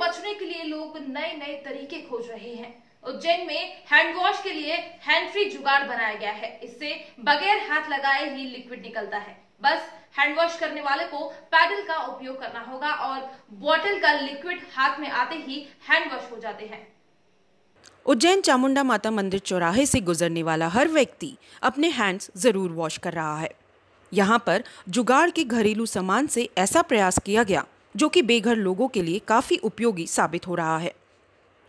बचने के लिए लोग नए नए तरीके खोज रहे हैं उज्जैन में हैंड वॉश के लिए हैंड फ्री जुगाड़ बनाया गया है इससे बगैर हाथ लगाए ही लिक्विड निकलता है बस हैंड वॉश करने वाले को पैडल का उपयोग करना होगा और बॉटल का लिक्विड हाथ में आते ही हैंड वॉश हो जाते हैं उज्जैन चामुंडा माता मंदिर चौराहे से गुजरने वाला हर व्यक्ति अपने हैंड्स जरूर वॉश कर रहा है यहाँ पर जुगाड़ के घरेलू सामान से ऐसा प्रयास किया गया जो कि बेघर लोगों के लिए काफ़ी उपयोगी साबित हो रहा है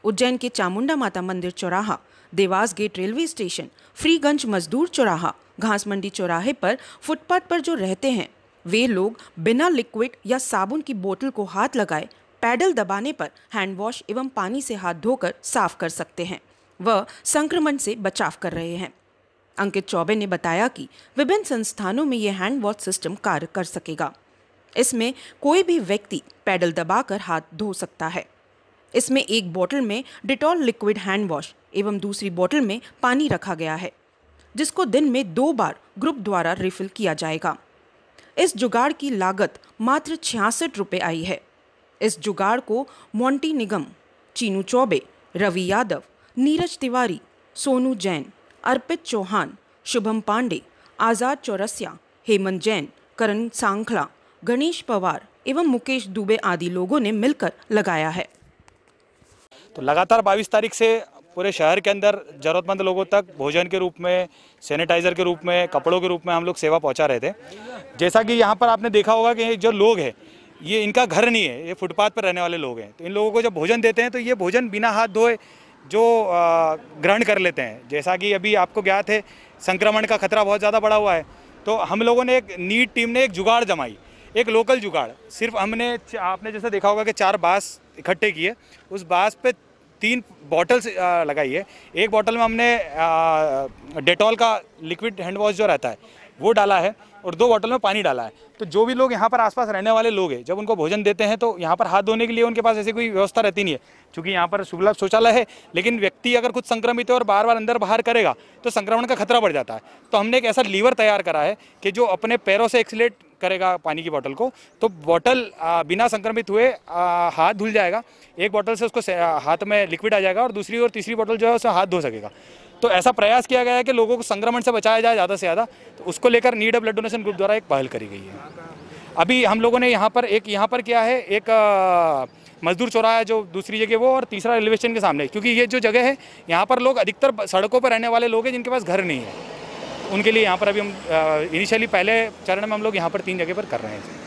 उज्जैन के चामुंडा माता मंदिर चौराहा Dewas gate railway station Freeganj मजदूर चौराहा घास मंडी चौराहे पर फुटपाथ पर जो रहते हैं वे लोग बिना लिक्विड या साबुन की बोतल को हाथ लगाए पैडल दबाने पर हैंड वॉश एवं पानी से हाथ धोकर साफ कर सकते हैं व संक्रमण से बचाव कर रहे हैं अंकित चौबे ने बताया कि विभिन्न संस्थानों में ये हैंड वॉश सिस्टम कार्य कर सकेगा इसमें कोई भी व्यक्ति पैडल दबाकर हाथ धो सकता है इसमें एक बोतल में डिटॉल लिक्विड हैंड वॉश एवं दूसरी बोतल में पानी रखा गया है जिसको दिन में दो बार ग्रुप द्वारा रिफिल किया जाएगा इस जुगाड़ की लागत मात्र छियासठ रुपये आई है इस जुगाड़ को मोंटी निगम चीनू चौबे रवि यादव नीरज तिवारी सोनू जैन अर्पित चौहान शुभम पांडे आज़ाद चौरसिया हेमंत जैन करण सांखला गणेश पवार एवं मुकेश दुबे आदि लोगों ने मिलकर लगाया है तो लगातार 22 तारीख से पूरे शहर के अंदर ज़रूरतमंद लोगों तक भोजन के रूप में सैनिटाइज़र के रूप में कपड़ों के रूप में हम लोग सेवा पहुंचा रहे थे जैसा कि यहाँ पर आपने देखा होगा कि जो लोग हैं ये इनका घर नहीं है ये फुटपाथ पर रहने वाले लोग हैं तो इन लोगों को जब भोजन देते हैं तो ये भोजन बिना हाथ धोए जो ग्रहण कर लेते हैं जैसा कि अभी आपको ज्ञात है संक्रमण का खतरा बहुत ज़्यादा बढ़ा हुआ है तो हम लोगों ने एक नीट टीम ने एक जुगाड़ जमाई एक लोकल जुगाड़ सिर्फ हमने आपने जैसा देखा होगा कि चार बांस इकट्ठे किए उस बांस पे तीन बॉटल्स लगाई है एक बॉटल में हमने डेटॉल का लिक्विड हैंड वॉश जो रहता है वो डाला है और दो बॉटल में पानी डाला है तो जो भी लोग यहाँ पर आसपास रहने वाले लोग हैं जब उनको भोजन देते हैं तो यहाँ पर हाथ धोने के लिए उनके पास ऐसी कोई व्यवस्था रहती नहीं है क्योंकि यहाँ पर सुलभ शौचालय है लेकिन व्यक्ति अगर खुद संक्रमित है और बार बार अंदर बाहर करेगा तो संक्रमण का खतरा बढ़ जाता है तो हमने एक ऐसा लीवर तैयार करा है कि जो अपने पैरों से एक्सीट करेगा पानी की बॉटल को तो बॉटल बिना संक्रमित हुए हाथ धुल जाएगा एक बॉटल से उसको हाथ में लिक्विड आ जाएगा और दूसरी और तीसरी बॉटल जो है उसमें हाथ धो सकेगा तो ऐसा प्रयास किया गया है कि लोगों को संक्रमण से बचाया जाए ज़्यादा से ज़्यादा तो उसको लेकर नीड ब्लड डोनेशन ग्रुप द्वारा एक पहल करी गई है अभी हम लोगों ने यहाँ पर एक यहाँ पर किया है एक मजदूर चौराहा जो दूसरी जगह वो और तीसरा रेलवे स्टेशन के सामने क्योंकि ये जो जगह है यहाँ पर लोग अधिकतर सड़कों पर रहने वाले लोग हैं जिनके पास घर नहीं है उनके लिए यहाँ पर अभी हम इनिशियली पहले चरण में हम लोग यहाँ पर तीन जगह पर कर रहे हैं